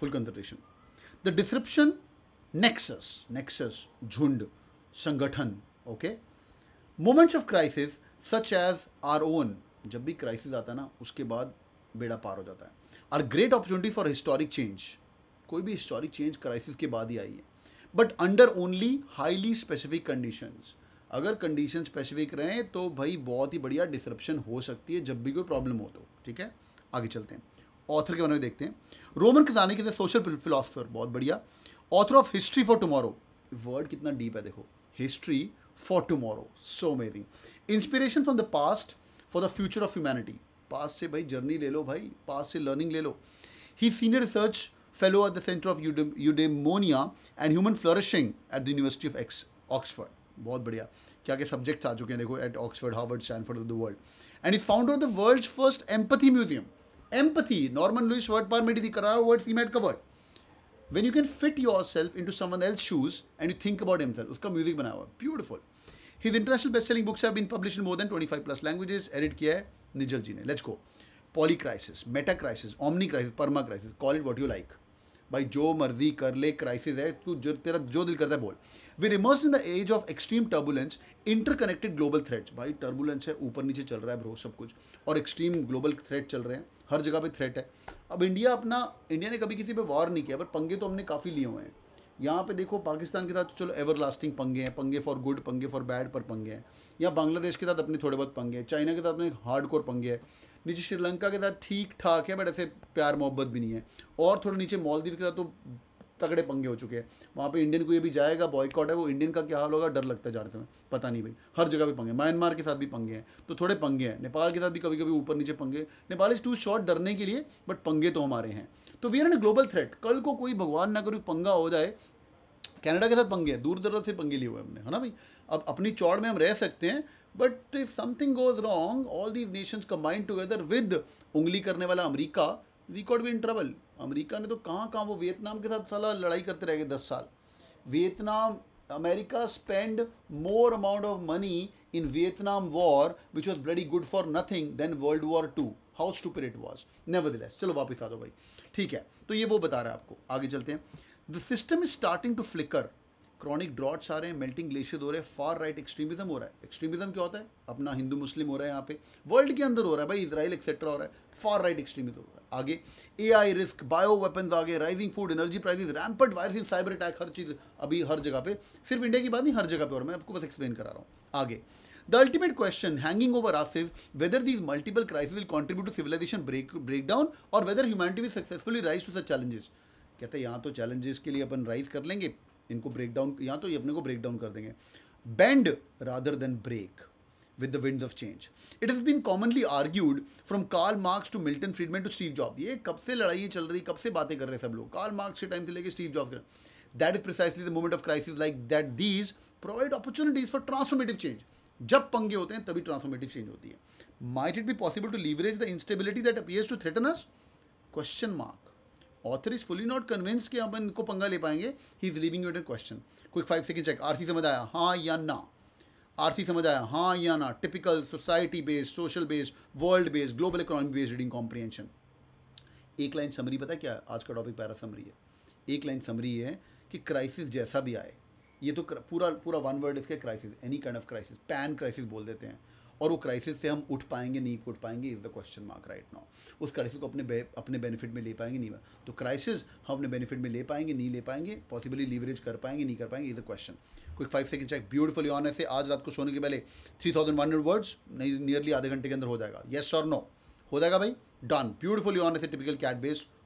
Full concentration the description nexus nexus झुंड संगठन okay moments of crisis such as our own जब भी crisis आता है ना उसके बाद बेड़ा पार हो जाता है are great opportunity for historic change कोई भी हिस्टोरिक चेंज क्राइसिस के बाद ही आई है but under only highly specific conditions अगर कंडीशन स्पेसिफिक रहें तो भाई बहुत ही बढ़िया डिस्क्रिप्शन हो सकती है जब भी कोई प्रॉब्लम हो तो ठीक है आगे चलते हैं ऑथर के बारे में देखते हैं रोमन खजाने के सोशल फिलोसफर बहुत बढ़िया author of history for tomorrow word कितना डीप है देखो history for tomorrow so amazing inspiration from the past for the future of humanity पास से भाई जर्नी ले लो भाई पास से लर्निंग ले लो ही senior research fellow at the centre of eudaimonia and human flourishing at the university of ex Oxford बहुत बढ़िया क्या क्या सब्जेक्ट्स आ चुके हैं देखो at Oxford Harvard Stanford of the world and is founder of the world first empathy museum empathy. Norman Lewis word power made the words he might cover. When you can fit yourself into someone else's shoes and you think about himself, उसका music बना beautiful. His international best-selling books have been published in more than 25 plus languages. Edit किया Nigel. Nigel let Let's go. Polycrisis, meta crisis, omni crisis, call it what you like. भाई जो मर्जी कर ले crisis है तू जो तेरा जो दिल करता है बोल we remain in the age of extreme turbulence interconnected global threats भाई टर्बुलेंस है ऊपर नीचे चल रहा है ब्रो सब कुछ और एक्सट्रीम ग्लोबल थ्रेट चल रहे हैं हर जगह पे थ्रेट है अब इंडिया अपना इंडिया ने कभी किसी पे वॉर नहीं किया पर पंगे तो हमने काफ़ी लिए हुए हैं यहाँ पे देखो पाकिस्तान के साथ तो चलो एवर लास्टिंग पंगे हैं पंगे फॉर गुड पंगे फॉर बैड पर पंगे हैं या बांग्लादेश के साथ अपने थोड़े बहुत पंगे हैं चाइना के साथ अपने हार्ड कोर पंगे हैं नीचे श्रीलंका के साथ ठीक ठाक है बट ऐसे प्यार मोहब्बत भी नहीं है और थोड़ा नीचे मालदीव के साथ तो तगड़े पंगे हो चुके हैं वहाँ पे इंडियन को ये भी जाएगा बॉयकॉट है वो इंडियन का क्या हाल होगा डर लगता है जाते समय पता नहीं भाई हर जगह पे पंगे म्यांमार के साथ भी पंगे हैं तो थोड़े पंगे हैं नेपाल के साथ भी कभी कभी ऊपर नीचे पंगे नेपाल इज़ टू शॉर्ट डरने के लिए बट पंगे तो हमारे हैं तो we are an global threat कल को कोई भगवान ना करो पंगा हो जाए कनाडा के साथ पंगे हैं दूर दराज से पंगे लिए हुए हमने है ना भाई अब अपनी चौड़ में हम रह सकते हैं but if something goes wrong all these nations combined together with उंगली करने वाला America we could be in trouble America ने तो कहाँ कहाँ वो वियतनाम के साथ सलाह लड़ाई करते रह गए दस साल Vietnam America spend more amount of money in Vietnam war which was very good for nothing then world war two how to it was nevertheless चलो वापस आ दो भाई ठीक है तो ये वो बता रहा है आपको आगे चलते हैं the system is starting to flicker chronic droughts आ रहे हैं मेल्टिंग ग्लेशियर हो रहे हैं फार राइट एक्सट्रीमिज्म हो रहा है एक्सट्रीमिज्म क्या होता है अपना हिंदू मुस्लिम हो रहा है यहाँ पे वर्ल्ड के अंदर हो रहा है भाई इसराइल एक्सेट्रा हो रहा है फार राइट एक्सट्रीमिज्म हो रहा है आगे A I risk bio weapon आगे rising food energy prices rampant virus in cyber attack हर चीज़ अभी हर जगह पे सिर्फ इंडिया की बात नहीं हर जगह पे और मैं आपको बस एक्सप्लेन करा रहा हूँ आगे ultimate question hanging over us is whether these multiple crisis will contribute to civilisation break break down और whether humanity will successfully rise to such challenges कहते हैं यहाँ तो चैलेंजेस के लिए अपन राइज कर लेंगे इनको ब्रेक डाउन या तो ये अपने को ब्रेक डाउन कर देंगे bend rather than break with the wind of change it is been commonly argued from Karl Marx to Milton Friedman to Steve Job ये कब से लड़ाई चल रही कब से बातें कर रहे हैं सब लोग कार्ल मार्क्स के टाइम से लेकर Steve Job that is precisely the moment of crisis like that these provide opportunities for transformative change जब पंगे होते हैं तभी ट्रांसफॉर्मेटिव चेंज होती है might it be possible to leverage the instability that appears to threaten us question mark author is fully not convince कि हम इनको पंगा ले पाएंगे ही is living you at question quick five second check आर समझ आया हाँ या ना आरसी समझ आया हाँ या ना typical society based social based world based global economic based reading comprehension एक लाइन समरी पता है क्या आज का टॉपिक पैरा समरी है एक लाइन समरी है कि क्राइसिस जैसा भी आए ये तो पूरा पूरा वन वर्ड इसके crisis any kind of crisis pan crisis बोल देते हैं और वो क्राइसिस से हम उठ पाएंगे नहीं उठ पाएंगे is the question mark right now उस क्राइसिस को अपने बे, अपने बेनिफिट में ले पाएंगे नहीं तो क्राइसिस हम अपने बेनिफिट में ले पाएंगे नहीं ले पाएंगे पॉसिबली लीवरेज कर पाएंगे नहीं कर पाएंगे is the question quick five second check beautifully on ऐसे आज रात को सोने के पहले three thousand one hundred words nearly आधे घंटे के अंदर हो जाएगा येस और नो हो जाएगा भाई डन ब्यूटीफुली ऑन ऐसे टिपिकल कैट बेस्ड